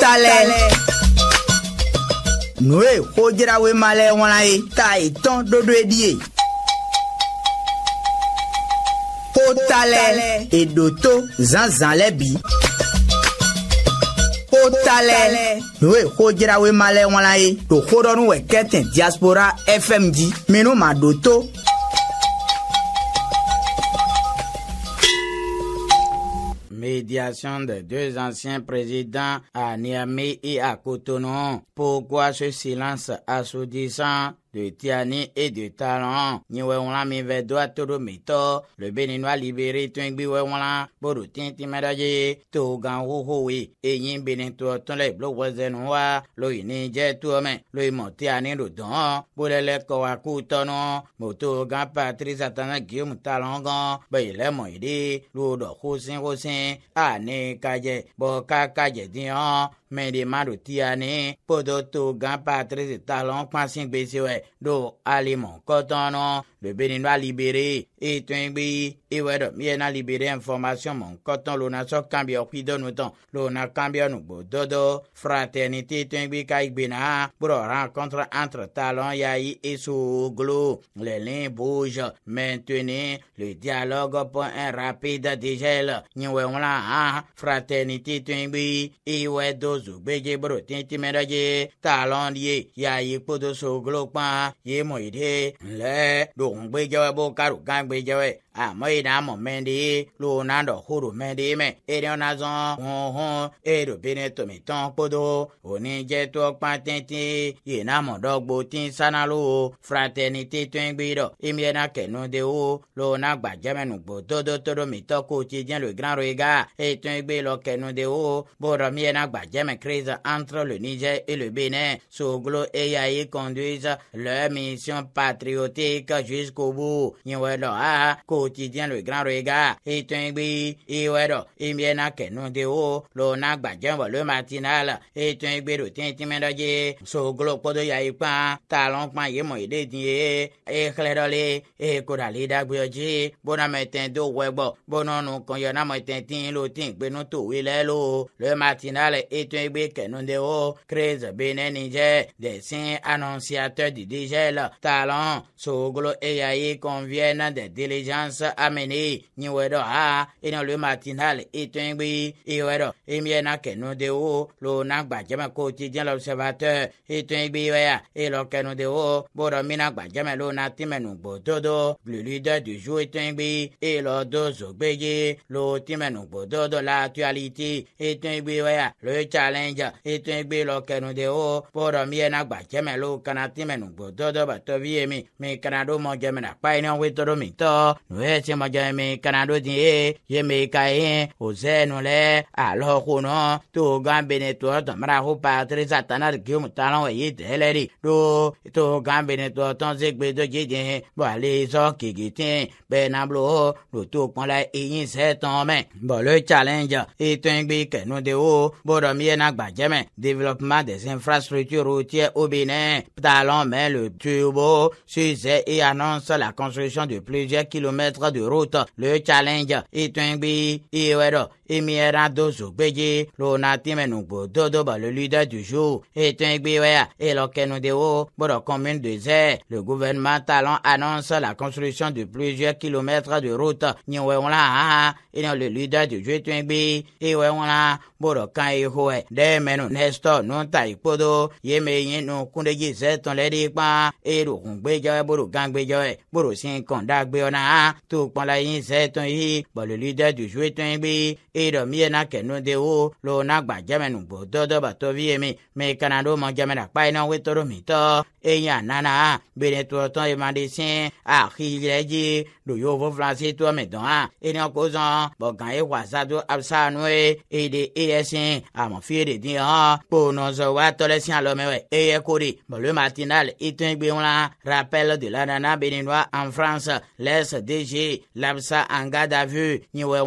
talent. nue xodzrawe malẹ wọn ye ta ìtàn dodo ye die. kó talẹ̀ èdò tó zanzan lẹ bi. kó talẹ̀ nue xodzrawe malẹ wọn ye tòkó dọ́nu wẹ̀ kẹ́tẹ̀ diaspora fm di minnu ma do tó. médiation des deux anciens présidents à Niamey et à Cotonou. Pourquoi ce silence assourdissant dotiani e dotaran nyi wɛwla mi vɛ do atoro mitɔ le beninu alibere tɔngbi wɛwla boro tintimɛdɔdze to gan hohowe eyi benitɔ tɔn lɛ blo wɔzɛnu wa loyi ni jɛ toɔ mɛ loyi mɔtiani do dɔn bolɛlɛ kɔwa k'o tɔnu moto gan patrice atana guillaume talon gan bɛyi lɛ mɔ yi de lo dɔ hosin hosin ani kajɛ bɔ ka kajɛ diyan mɛdi maɖo tia ni kpɔtɔtɔ gã patrice talon kpasi gbèsè wɛ ɖo alimɔ kɔtɔnɔ le ni e e do alibere eto egbe ewɔ ɛdɔ miɛ na libere information mɔ kɔtɔn lona sɔ kambiɔ kui dɔnu tɔn lona kambiɔ nugbo dɔdɔ fraternité to egbe ka gbena kpɔrɔ rencontre entre talon yayi eso glo le limboge maintenez le dialogue pour un rapide dégel nyiwɛ ŋlã hã fraternité to egbe ewɔ ɛdɔ zogbedze boro tintime ɖe dzi taalɔn ye ya yi kpodo so glo kpã ye mɔ yi de nlɛ ɖo ŋugbedzewe bo karo gãgbedzewe amoyina mo mendi lunando huru mendi me erionazon hunhun erobìnrin tòmí tán kpódó oníjẹtọ pàtẹ́ntì yìnàmọ̀dọ́gbò tí ń sanálò fraternité tó ń gbìdọ̀ ìmìlẹ́nà kẹ̀nudé wo lọ́nà gbàjẹ́mẹ́nu gbò tódótódó mi tọ́kù ti jẹ́ lóye grand rega ètò ìgbé lọ kẹ̀nudé wo bọ́dọ̀ mìlẹ́nà gbàjẹ́mẹ́ crise entre e e e le Niger et le Bénin soglo eyayi conduise leur mission patriotique jusqu'au bout yìnwé lọ́ha kò quotidien le grand regard etungbe iwẹdọ imiena kẹnudẹwo lona gbajẹmọ le matinal et un etungbe do tintimẹdọje soglo kpọdọ ya ipa talon kpa yemọ idedie exlẹdọle ekodali dagbẹọji bonamẹtẹ do wẹgbọ bonọnu kọnyọnamẹtẹ tin lo tin gbẹnu towe lẹ lo le matinal et un etungbe kẹnudẹwo crise benenijẹ desin annonciateur didijẹ la talon soglo eyaye convienne de diligence asa amene nyiwe dɔ ha ina lo ma tin hali itɔn gbi iwe dɔ emiɛ na kɛnu de wo lo na gbadzɛmɛ ko ti diɛ lɔ sɛbatɛ itɔn gbi iwe ya elɔ kɛnu de wo bo dɔ mina gbadzɛmɛ lo na ti mɛnu gbododo bluli dɔ dusu itɔn gbi elɔ do zogbedze lo ti mɛnu gbododo la tualiti itɔn gbi iwe ya lo challenge itɔn gbi lɔ kɛnu de wo bo dɔ miɛ na gbadzɛmɛ lo kana ti mɛnu gbododo batɔ vi ye mi mi kana do mɔ jɛmɛ na kpa yi ni wɔn do mi tɔ nu e ti ma jɛ mi kana do di ye ye mi ka ye o zɛ nu lɛ alɔ ko nɔ to gan bene tɔ tɔmara ko patirisa tana de kiw talɔn o ye tɛlɛ de do to gan bene tɔ tɔnse gbe do je de ale zɔ keke ten bɛɛ na bolo do to kpɔn la eyin sɛ tɔn mɛ bɔn le challenge etɔn gbe kɛnu de o bɔdɔ mi yɛ na gbajɛ mɛ développement des infrastructures routières au Bénin talɔn mɛ le tubo suzɛ et annonce la construction de plusieurs kilomètres km de route. Le challenge Itwingbi Iwedo Imiera Dozo Beji Lona dodo ba le leader du jour Itwingbi Wea Elokenudeo pour la commune de Zé. Le gouvernement Talon annonce la construction de plusieurs kilomètres de route. Niweonla et le leader du jour jeu Itwingbi Iweonla pour le camp Ihoe. Des menus Nestor Nonta Ipodo Yemeyin no Kundegi Zé ton l'édipa et le Gungbejoe pour le Gangbéjoe pour le Sinkonda Gbeona tukpɔla yi zɛ tɔn yi gbɔloli de duzue tɔn gbe eyi dɔ miye na kɛnu de wo lo na gba jɛmɛ nugbo dɔdɔ batɔ vi ye mi mi kana do mɔ jɛmɛ la kpa yi na wo tɔ do mi tɔ eyi anana bene tɔ tɔn yi ma de sɛn axi yɛ dzi do yo fo filansi tɔ mi dɔn a eni ko zɔn bɔn gan ye wasa do abisa nu ye eyi de eyi sɛn amɔfi de di hɔn kpo nɔzɔ wa tɔlɛ si alɔmɛ wɛ eyi ko de bɔlɔ matinal itɔn e gbe ŋla rappel de la nana benin en france lɛs de DG l'absa anga d'avu, à vue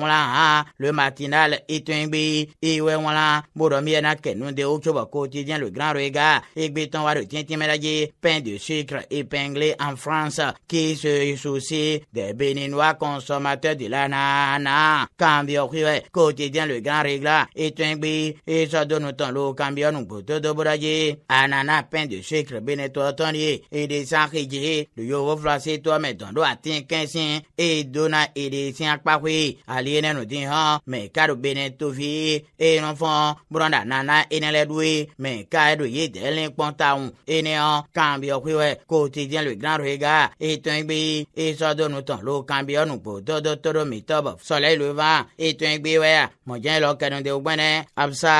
ha hein. le matinal et itungbi et wewala modomie na kenou de ochoba quotidien le grand regard et béton wa de pain de sucre épinglé en France qui se soucie des béninois consommateurs de la nana cambio quotidien le grand regard itungbi et ça donne ton l'eau. cambio nous boto de anana pain de sucre bénétoire et des sangs le yovo oh, flacé toi mais ton doigt tient eye dona eɖe sia kpakoe ali ne nu di hã mɛ ka do bene tovi eye nɔ fɔ nana ene lɛ doe mɛ ka do ye dɛlɛ kpɔnta ŋu ene hã kan bi ɔkoe wɛ ko ti diɛ lo gran roe ga etɔn gbe esɔdo nutɔn lo kan bi ɔnu gbo dɔdɔ tɔdɔ mi tɔbɔ sɔlɛ lo va etɔn gbe wɛ mɔdze lɔ kɛnu de gbɛnɛ abisa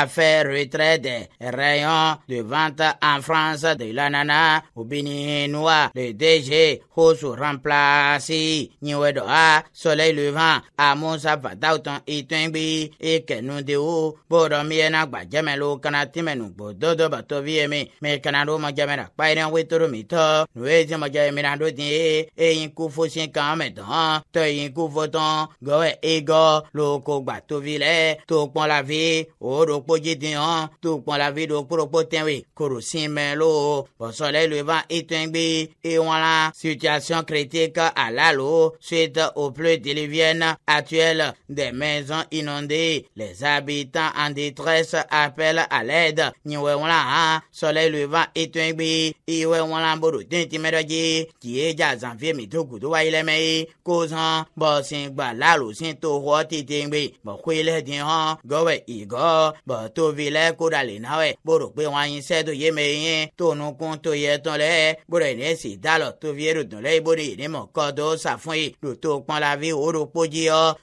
afɛ retraite rɛyɔn de vente en France de la nana obìnrin nuwa le DG hosu remplacer nyiwɛdɔ a soleil levant a musa fataw tɔn itɔɛgbe e kɛnu de wo bɔɔdɔ miyɛna gbajɛmɛ lo kana tɛmɛnu gbɔ dɔdɔ batɔ fiyɛ mi mɛ kana do mɔjɛmɛ la kpayɛrɛ wetoro mi tɔ nu ye ti mɔjɛ mina do ti ye e yi ko fo si kan mɛ tɔn tɔ yi ko fo tɔn gɔwɛ e gɔ gba tovi lɛ to kpɔn la fi o do kpo jiti hɔn to kpɔn la fi do kporokpo tɛnwe koro mɛ lo bɔsɔlɛ levant itɔɛgbe e wɔn la situation critique alalo. l'eau suite aux pluies diluviennes actuelles. Des maisons inondées, les habitants en détresse appellent à l'aide. Niwewanla, soleil levant et tungbi, Iwewanla borotun timedoji, qui est jazan vie mitokudu wa ilemei, causant bossing balalo sintoro titingbi, bokwile dinhan, gowe igo, botovile kudalinawe, borokbe wanyin tout yemeyin, tonukun toyetonle, borene si dalo tovieru donle, borene mokado sa fún yi ɖo to kpɔn la vi wo ɖo kpo dzi yɔ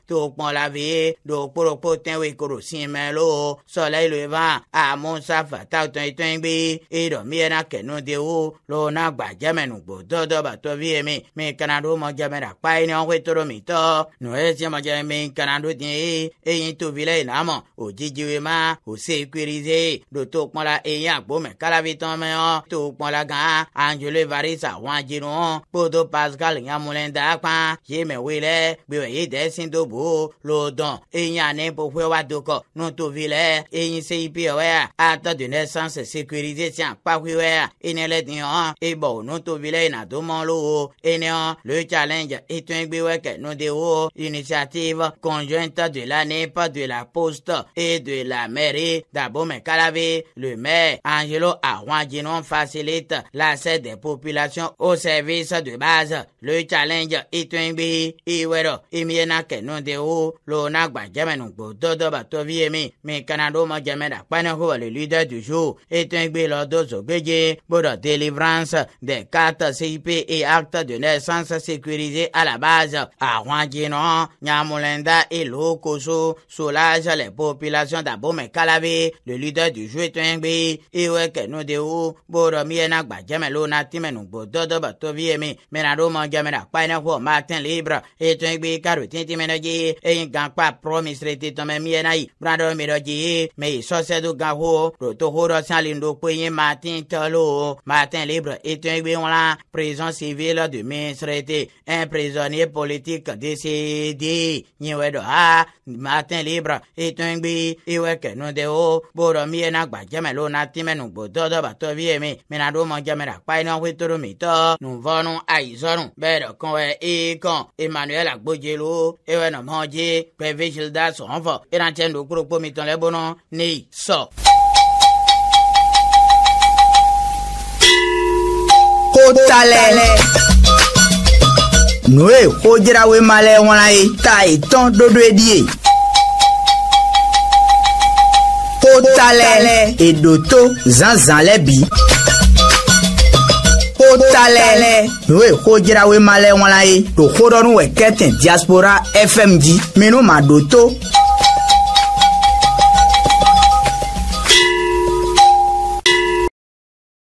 la vi ɖo kpo ɖo kpo tɛn wo koro si mɛ lo sɔlɛ ilo eva amusa fata tɔn yi tɔn yi gbe eɖɔ mi de wo lo na gba jɛmɛ nugbo dɔdɔ batɔ vi yɛ mi mi kana ɖo mɔ jɛmɛ la kpa ni wɔn koe toro mi tɔ nɔ esi mɔ jɛmɛ mi kana ɖo tiɲɛ ye eyi tovi lɛ yina mɔ o jiji we ma o se kurize ɖo to kpɔn la eyi agbo mɛ kalavi kpã yemewui le gbewe yi de si do bo lo dɔn eyin ane ƒoƒe wa do kɔ nutovi le eyin se yi pe wɛ atɔ do ne sans sécurité tiã kpaƒi wɛ ene le diɔ hã ebɔ wo nutovi le yina do mɔ lo le challenge etoin egbe wɛ kɛ de wo initiative conjointe de la nepa de la poste et de la mairie d'abome calave le maire angelo ahwanjinon facilite l'accès des populations au service de base le challenge itɔɛgbe iwɛrɛ imiena kɛnunde wo lona gba jɛmɛnu gbo dɔdɔ batɔvi ye mi e mi kana ɖo mɔ jɛmɛ ɖa kpɛnɛ ho le lida dusu itɔɛgbe lɔ do zogbeje gbɔdɔ délivrance des cartes cip et acte de naissance sécurisé à la base ahɔnjinɔ nyamulenda ilokoso soulage les populations d'abome Kalabi. le leader du jeu itɔɛgbe iwɛ kɛnunde wo gbɔdɔ miena gba jɛmɛ lona timɛnu gbo dɔdɔ batɔvi ye mi mina ɖo mɔ jɛmɛ ɖa kpɛnɛ ho Martin Libre e tõe gbe karo tẽtẽ me no ge e gã kpa promisre tɩ tõme miɛna yi brãdɔ me dɔ ge me y sõsɛdu gã ho ro ho dɔ sã lindo kpe yẽ Martin tɔlo Martin Libre e tõe gbe wãla prison civile de Minsre un prisonnier politique décédé yẽ wɛ dɔ a Martin Libre e tõe gbe e wɛ kɛ nu de o bo dɔ miɛna gbadzɛmɛ lo na tɩmɛ nu gbotɔ dɔ batɔ vie me mena do mɔdzɛmɛ ra kpa y nɔ hwetoro me tɔ nu vɔnu a y zɔnu bɛɛ dɔ kõ wɛ e kan emmanuel agbojelo ewe nɔ mɔ dzi pɛvi zilda sɔnfɔ yina tɛ ndo kuro kpomi tɔn lɛ bonɔ ne sɔ. kó talẹ̀ nùwé kó jẹ́ráwé malẹ̀ wọn ye ta ìtàn dodo edi ye. kó talẹ̀ èdò tó zanzan lẹ́bi. Eh, ko talɛ n'o ye ko jirawe malɛ ye to kodɔnu wɛ kɛtɛn diaspora fm di minnu ma don to.